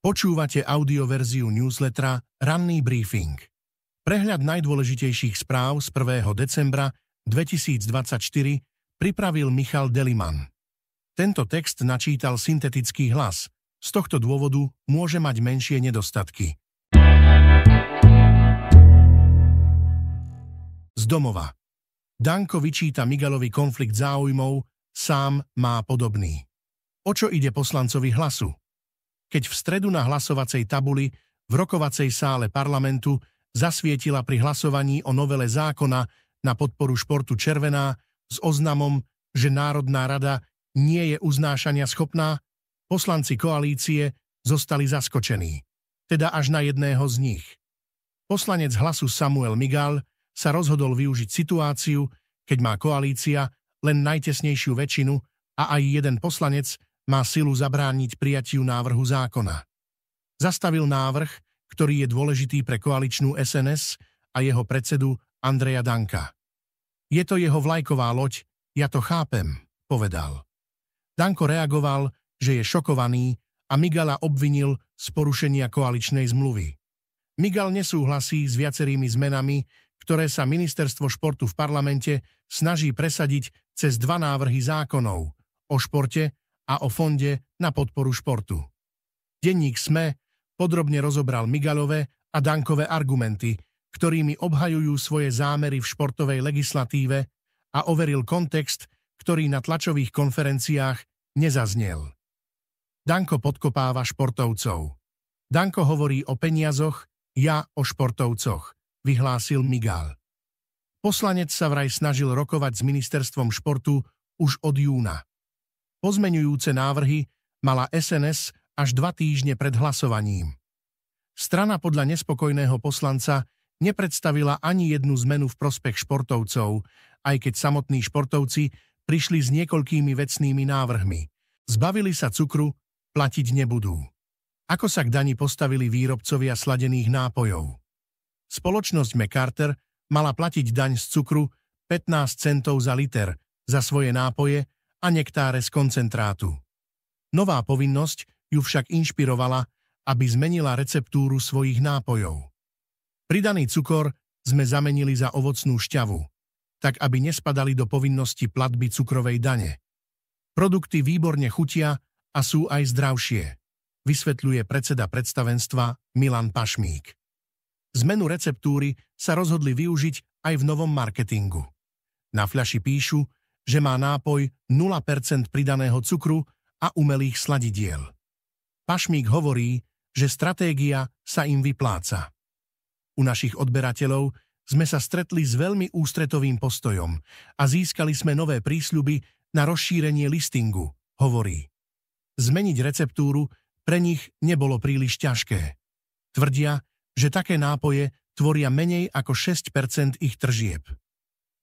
Počúvate audioverziu newslettera Ranný briefing. Prehľad najdôležitejších správ z 1. decembra 2024 pripravil Michal Deliman. Tento text načítal syntetický hlas. Z tohto dôvodu môže mať menšie nedostatky. Z domova. Danko vyčíta Migalovi konflikt záujmov, sám má podobný. O čo ide poslancovi hlasu? keď v stredu na hlasovacej tabuli v rokovacej sále parlamentu zasvietila pri hlasovaní o novele zákona na podporu športu Červená s oznamom, že Národná rada nie je uznášania schopná, poslanci koalície zostali zaskočení, teda až na jedného z nich. Poslanec hlasu Samuel Migal sa rozhodol využiť situáciu, keď má koalícia len najtesnejšiu väčšinu a aj jeden poslanec má silu zabrániť prijatiu návrhu zákona. Zastavil návrh, ktorý je dôležitý pre koaličnú SNS a jeho predsedu Andreja Danka. Je to jeho vlajková loď, ja to chápem, povedal. Danko reagoval, že je šokovaný a Migala obvinil z porušenia koaličnej zmluvy. Migal nesúhlasí s viacerými zmenami, ktoré sa ministerstvo športu v parlamente snaží presadiť cez dva návrhy zákonov o športe a o Fonde na podporu športu. Denník SME podrobne rozobral Migalové a Dankové argumenty, ktorými obhajujú svoje zámery v športovej legislatíve a overil kontext, ktorý na tlačových konferenciách nezaznel. Danko podkopáva športovcov. Danko hovorí o peniazoch, ja o športovcoch, vyhlásil Migal. Poslanec sa vraj snažil rokovať s ministerstvom športu už od júna. Pozmeňujúce návrhy mala SNS až dva týždne pred hlasovaním. Strana podľa nespokojného poslanca nepredstavila ani jednu zmenu v prospech športovcov, aj keď samotní športovci prišli s niekoľkými vecnými návrhmi. Zbavili sa cukru, platiť nebudú. Ako sa k dani postavili výrobcovia sladených nápojov? Spoločnosť McCarter mala platiť daň z cukru 15 centov za liter za svoje nápoje a nektáre z koncentrátu. Nová povinnosť ju však inšpirovala, aby zmenila receptúru svojich nápojov. Pridaný cukor sme zamenili za ovocnú šťavu, tak aby nespadali do povinnosti platby cukrovej dane. Produkty výborne chutia a sú aj zdravšie, vysvetľuje predseda predstavenstva Milan Pašmík. Zmenu receptúry sa rozhodli využiť aj v novom marketingu. Na fľaši píšu, že má nápoj 0% pridaného cukru a umelých sladidiel. Pašmík hovorí, že stratégia sa im vypláca. U našich odberateľov sme sa stretli s veľmi ústretovým postojom a získali sme nové prísľuby na rozšírenie listingu, hovorí. Zmeniť receptúru pre nich nebolo príliš ťažké. Tvrdia, že také nápoje tvoria menej ako 6 ich tržieb.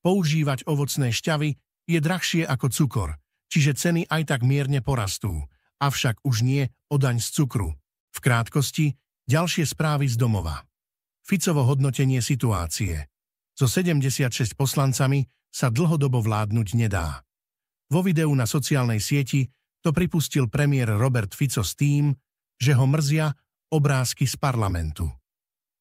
Používať ovocné šťavy je drahšie ako cukor, čiže ceny aj tak mierne porastú, avšak už nie o daň z cukru. V krátkosti ďalšie správy z domova. Ficovo hodnotenie situácie. So 76 poslancami sa dlhodobo vládnuť nedá. Vo videu na sociálnej sieti to pripustil premiér Robert Fico s tým, že ho mrzia obrázky z parlamentu.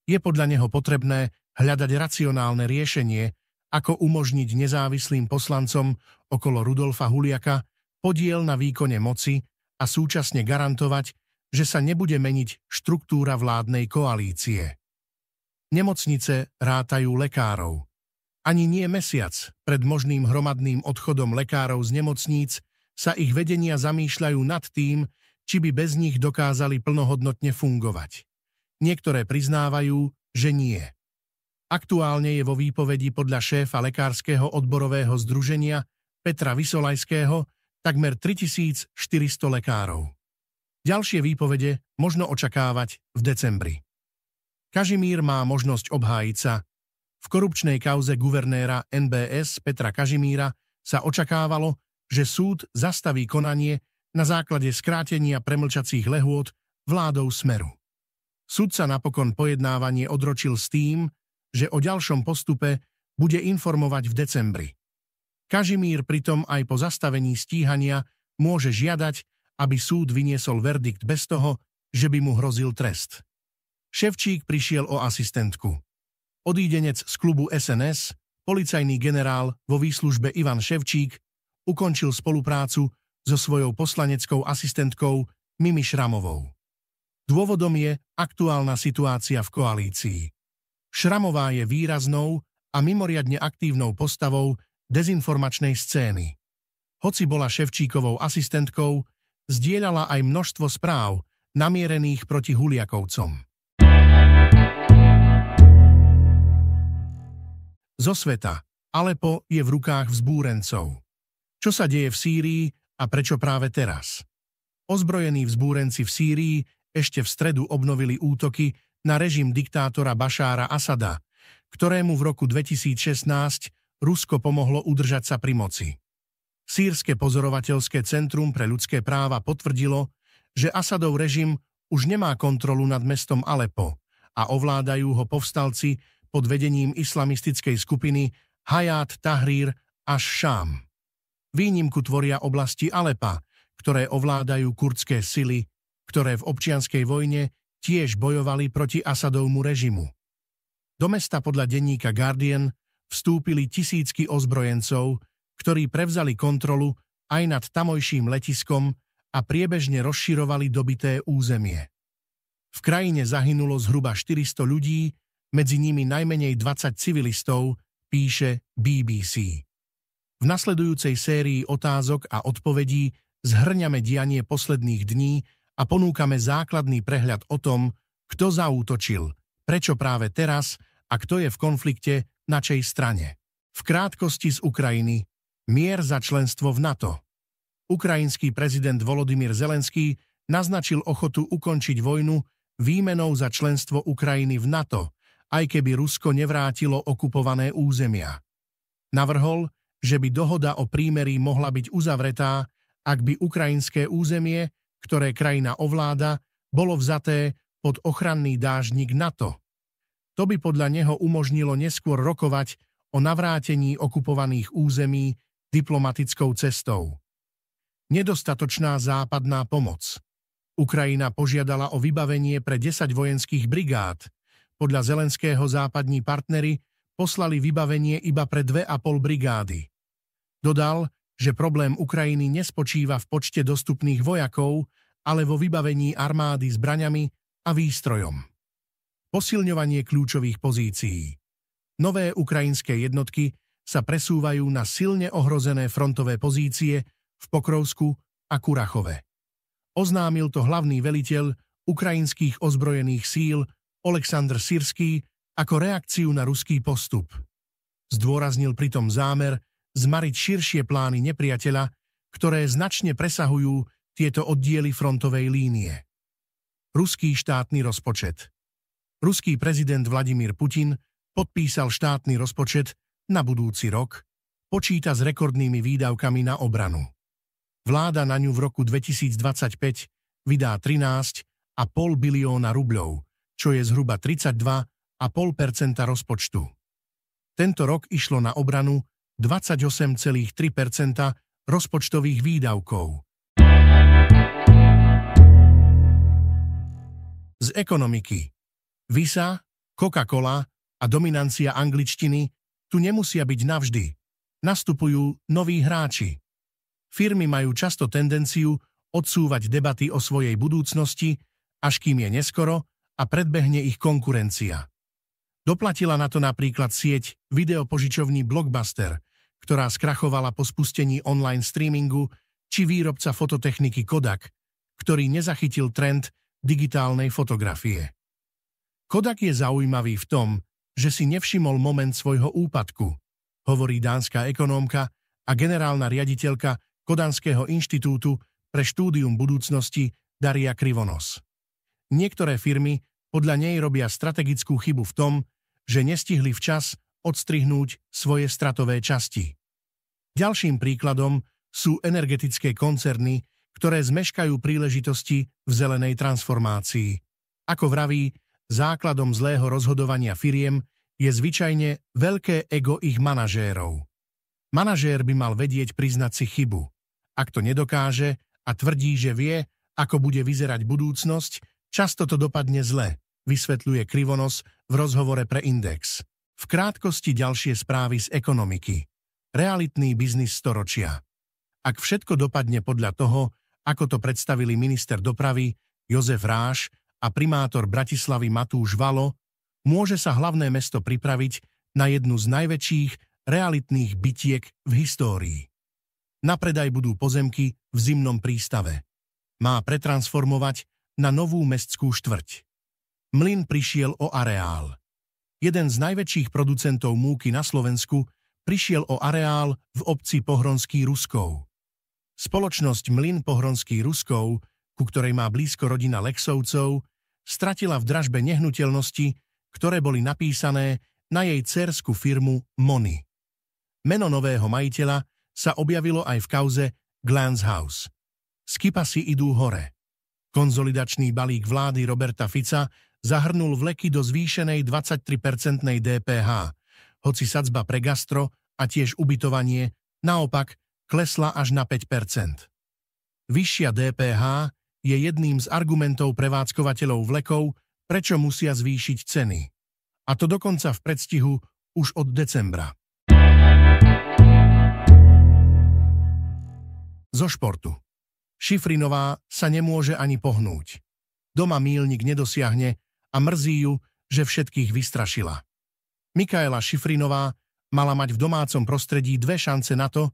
Je podľa neho potrebné hľadať racionálne riešenie ako umožniť nezávislým poslancom okolo Rudolfa Huliaka podiel na výkone moci a súčasne garantovať, že sa nebude meniť štruktúra vládnej koalície. Nemocnice rátajú lekárov. Ani nie mesiac pred možným hromadným odchodom lekárov z nemocníc sa ich vedenia zamýšľajú nad tým, či by bez nich dokázali plnohodnotne fungovať. Niektoré priznávajú, že nie. Aktuálne je vo výpovedi podľa šéfa Lekárskeho odborového združenia Petra Vysolajského takmer 3400 lekárov. Ďalšie výpovede možno očakávať v decembri. Kažimír má možnosť obhájiť sa. V korupčnej kauze guvernéra NBS Petra Kažimíra sa očakávalo, že súd zastaví konanie na základe skrátenia premlčacích lehôd vládou Smeru. Súd sa napokon pojednávanie odročil s tým, že o ďalšom postupe bude informovať v decembri. Kažimír pritom aj po zastavení stíhania môže žiadať, aby súd vyniesol verdikt bez toho, že by mu hrozil trest. Ševčík prišiel o asistentku. Odídenec z klubu SNS, policajný generál vo výslužbe Ivan Ševčík, ukončil spoluprácu so svojou poslaneckou asistentkou Mimi Šramovou. Dôvodom je aktuálna situácia v koalícii. Šramová je výraznou a mimoriadne aktívnou postavou dezinformačnej scény. Hoci bola Ševčíkovou asistentkou, zdieľala aj množstvo správ namierených proti Huliakovcom. Zo sveta Alepo je v rukách vzbúrencov. Čo sa deje v Sýrii a prečo práve teraz? Ozbrojení vzbúrenci v Sýrii ešte v stredu obnovili útoky na režim diktátora Bašára Asada, ktorému v roku 2016 Rusko pomohlo udržať sa pri moci. Sýrske pozorovateľské centrum pre ľudské práva potvrdilo, že Asadov režim už nemá kontrolu nad mestom Alepo a ovládajú ho povstalci pod vedením islamistickej skupiny Hayat Tahrir až Šám. Výnimku tvoria oblasti Alepa, ktoré ovládajú kurdské sily, ktoré v občianskej vojne tiež bojovali proti Asadovmu režimu. Do mesta podľa denníka Guardian vstúpili tisícky ozbrojencov, ktorí prevzali kontrolu aj nad tamojším letiskom a priebežne rozširovali dobité územie. V krajine zahynulo zhruba 400 ľudí, medzi nimi najmenej 20 civilistov, píše BBC. V nasledujúcej sérii otázok a odpovedí zhrňame dianie posledných dní a ponúkame základný prehľad o tom, kto zaútočil, prečo práve teraz a kto je v konflikte na čej strane. V krátkosti z Ukrajiny mier za členstvo v NATO. Ukrajinský prezident Volodymyr Zelenský naznačil ochotu ukončiť vojnu výmenou za členstvo Ukrajiny v NATO, aj keby Rusko nevrátilo okupované územia. Navrhol, že by dohoda o prímerí mohla byť uzavretá, ak by ukrajinské územie ktoré krajina ovláda, bolo vzaté pod ochranný dážnik NATO. To by podľa neho umožnilo neskôr rokovať o navrátení okupovaných území diplomatickou cestou. Nedostatočná západná pomoc. Ukrajina požiadala o vybavenie pre 10 vojenských brigád. Podľa Zelenského západní partnery poslali vybavenie iba pre 2,5 brigády. Dodal, že problém Ukrajiny nespočíva v počte dostupných vojakov, ale vo vybavení armády zbraňami a výstrojom. Posilňovanie kľúčových pozícií. Nové ukrajinské jednotky sa presúvajú na silne ohrozené frontové pozície v Pokrovsku a Kurachove. Oznámil to hlavný veliteľ ukrajinských ozbrojených síl Oleksandr Sirský ako reakciu na ruský postup. Zdôraznil pritom zámer zmariť širšie plány nepriateľa, ktoré značne presahujú tieto oddiely frontovej línie. Ruský štátny rozpočet Ruský prezident Vladimír Putin podpísal štátny rozpočet na budúci rok, počíta s rekordnými výdavkami na obranu. Vláda na ňu v roku 2025 vydá 13,5 bilióna rubľov, čo je zhruba 32,5 rozpočtu. Tento rok išlo na obranu 28,3 rozpočtových výdavkov. Z ekonomiky. Visa, Coca-Cola a dominancia angličtiny tu nemusia byť navždy. Nastupujú noví hráči. Firmy majú často tendenciu odsúvať debaty o svojej budúcnosti, až kým je neskoro a predbehne ich konkurencia. Doplatila na to napríklad sieť videopožičovní Blockbuster – ktorá skrachovala po spustení online streamingu, či výrobca fototechniky Kodak, ktorý nezachytil trend digitálnej fotografie. Kodak je zaujímavý v tom, že si nevšimol moment svojho úpadku, hovorí dánska ekonómka a generálna riaditeľka Kodanského inštitútu pre štúdium budúcnosti Daria Krivonos. Niektoré firmy podľa nej robia strategickú chybu v tom, že nestihli včas odstrihnúť svoje stratové časti. Ďalším príkladom sú energetické koncerny, ktoré zmeškajú príležitosti v zelenej transformácii. Ako vraví, základom zlého rozhodovania firiem je zvyčajne veľké ego ich manažérov. Manažér by mal vedieť priznať si chybu. Ak to nedokáže a tvrdí, že vie, ako bude vyzerať budúcnosť, často to dopadne zle, vysvetľuje Krivonos v rozhovore pre Index. V krátkosti ďalšie správy z ekonomiky realitný biznis storočia. Ak všetko dopadne podľa toho, ako to predstavili minister dopravy Jozef Ráš a primátor Bratislavy Matúš Valo, môže sa hlavné mesto pripraviť na jednu z najväčších realitných bytiek v histórii. Na predaj budú pozemky v zimnom prístave. Má pretransformovať na novú mestskú štvrť. Mlyn prišiel o areál. Jeden z najväčších producentov múky na Slovensku prišiel o areál v obci Pohronský Ruskov. Spoločnosť Mlyn Pohronský Ruskov, ku ktorej má blízko rodina Lexovcov, stratila v dražbe nehnuteľnosti, ktoré boli napísané na jej cerskú firmu Mony. Meno nového majiteľa sa objavilo aj v kauze Glance House. si idú hore. Konzolidačný balík vlády Roberta Fica zahrnul vleky do zvýšenej 23-percentnej DPH – hoci sadzba pre gastro a tiež ubytovanie naopak klesla až na 5 Vyššia DPH je jedným z argumentov prevádzkovateľov vlekov, prečo musia zvýšiť ceny. A to dokonca v predstihu už od decembra. Zo športu. Šifrinová sa nemôže ani pohnúť. Doma mílnik nedosiahne a mrzí ju, že všetkých vystrašila. Mikaela Šifrinová mala mať v domácom prostredí dve šance na to,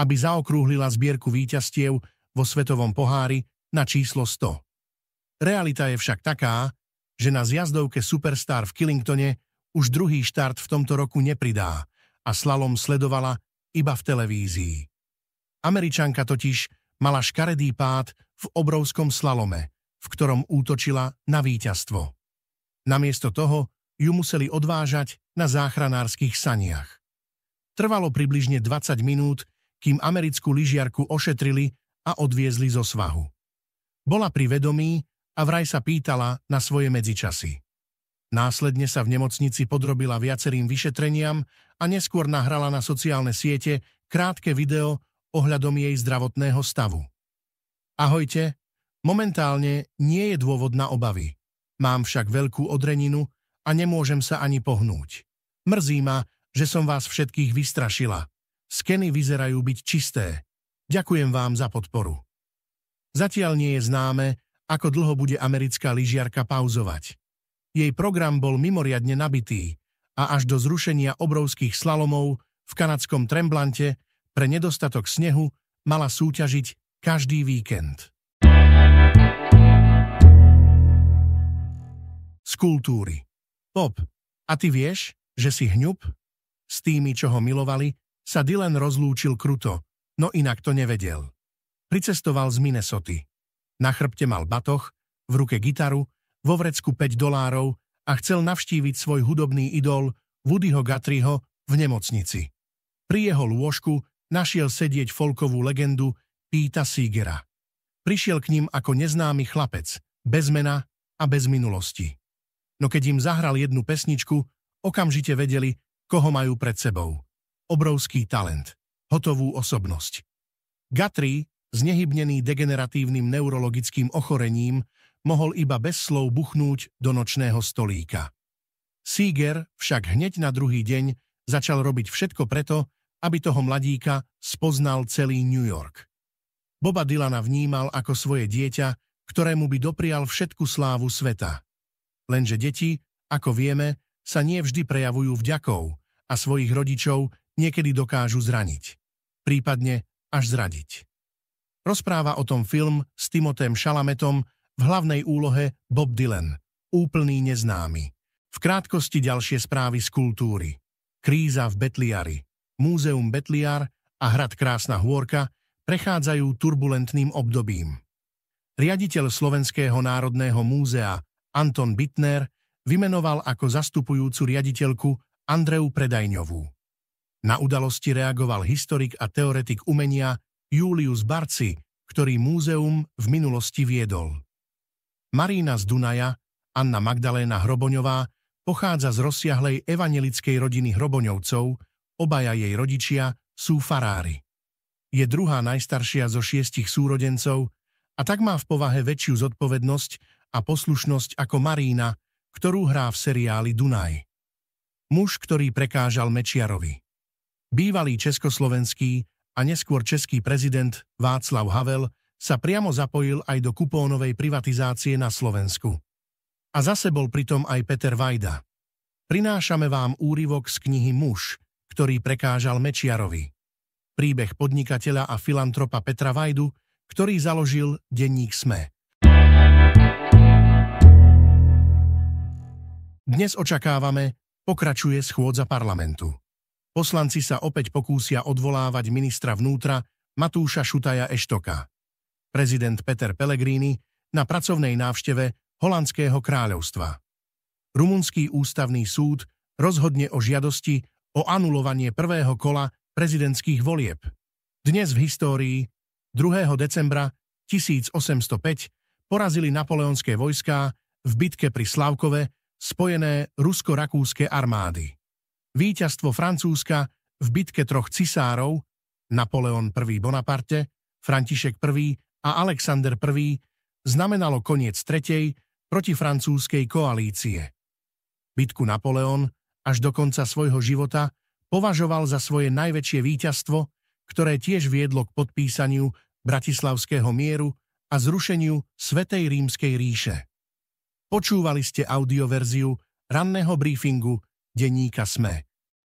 aby zaokrúhlila zbierku víťastiev vo svetovom pohári na číslo 100. Realita je však taká, že na zjazdovke Superstar v Killingtone už druhý štart v tomto roku nepridá a slalom sledovala iba v televízii. Američanka totiž mala škaredý pád v obrovskom slalome, v ktorom útočila na víťazstvo. Namiesto toho ju museli odvážať na záchranárskych saniach. Trvalo približne 20 minút, kým americkú lyžiarku ošetrili a odviezli zo svahu. Bola pri vedomí a vraj sa pýtala na svoje medzičasy. Následne sa v nemocnici podrobila viacerým vyšetreniam a neskôr nahrala na sociálne siete krátke video ohľadom jej zdravotného stavu. Ahojte, momentálne nie je dôvod na obavy. Mám však veľkú odreninu a nemôžem sa ani pohnúť. Mrzí ma, že som vás všetkých vystrašila. Skeny vyzerajú byť čisté. Ďakujem vám za podporu. Zatiaľ nie je známe, ako dlho bude americká lyžiarka pauzovať. Jej program bol mimoriadne nabitý a až do zrušenia obrovských slalomov v kanadskom Tremblante pre nedostatok snehu mala súťažiť každý víkend. Z kultúry Bob, a ty vieš, že si hňup? S tými, čo ho milovali, sa Dylan rozlúčil kruto, no inak to nevedel. Pricestoval z Minnesoty. Na chrbte mal batoh, v ruke gitaru, vo vrecku 5 dolárov a chcel navštíviť svoj hudobný idol Woodyho Guthrieho v nemocnici. Pri jeho lôžku našiel sedieť folkovú legendu pita Sigera. Prišiel k ním ako neznámy chlapec, bez mena a bez minulosti no keď im zahral jednu pesničku, okamžite vedeli, koho majú pred sebou. Obrovský talent, hotovú osobnosť. Gatri, znehybnený degeneratívnym neurologickým ochorením, mohol iba bez slov buchnúť do nočného stolíka. Seeger však hneď na druhý deň začal robiť všetko preto, aby toho mladíka spoznal celý New York. Boba Dylana vnímal ako svoje dieťa, ktorému by doprial všetku slávu sveta. Lenže deti, ako vieme, sa nie vždy prejavujú vďakou a svojich rodičov niekedy dokážu zraniť, prípadne až zradiť. Rozpráva o tom film s Timotém Šalametom v hlavnej úlohe Bob Dylan, úplný neznámy. V krátkosti ďalšie správy z kultúry. Kríza v Betliari, Múzeum Betliar a Hrad Krásna Hôrka prechádzajú turbulentným obdobím. Riaditeľ Slovenského národného múzea Anton Bitner vymenoval ako zastupujúcu riaditeľku Andreu Predajňovú. Na udalosti reagoval historik a teoretik umenia Julius Barci, ktorý múzeum v minulosti viedol. Marína z Dunaja, Anna Magdaléna Hroboňová, pochádza z rozsiahlej evangelickej rodiny Hroboňovcov, obaja jej rodičia sú farári. Je druhá najstaršia zo šiestich súrodencov a tak má v povahe väčšiu zodpovednosť a poslušnosť ako Marína, ktorú hrá v seriáli Dunaj. Muž, ktorý prekážal Mečiarovi. Bývalý československý a neskôr český prezident Václav Havel sa priamo zapojil aj do kupónovej privatizácie na Slovensku. A zase bol pritom aj Peter Vajda. Prinášame vám úryvok z knihy Muž, ktorý prekážal Mečiarovi. Príbeh podnikateľa a filantropa Petra Vajdu, ktorý založil denník SME. Dnes očakávame, pokračuje schôdza parlamentu. Poslanci sa opäť pokúsia odvolávať ministra vnútra Matúša Šutaja Eštoka. Prezident Peter Pellegrini na pracovnej návšteve Holandského kráľovstva. Rumunský ústavný súd rozhodne o žiadosti o anulovanie prvého kola prezidentských volieb. Dnes v histórii 2. decembra 1805 porazili napoleonské vojská v bitke pri Slavkove spojené rusko-rakúske armády. Výťazstvo Francúzska v bitke troch cisárov, Napoleon I. Bonaparte, František I. a Alexander I. znamenalo koniec tretej protifrancúzskej koalície. Bitku Napoleon až do konca svojho života považoval za svoje najväčšie víťazstvo, ktoré tiež viedlo k podpísaniu Bratislavského mieru a zrušeniu Svetej rímskej ríše. Počúvali ste audioverziu ranného briefingu denníka SME.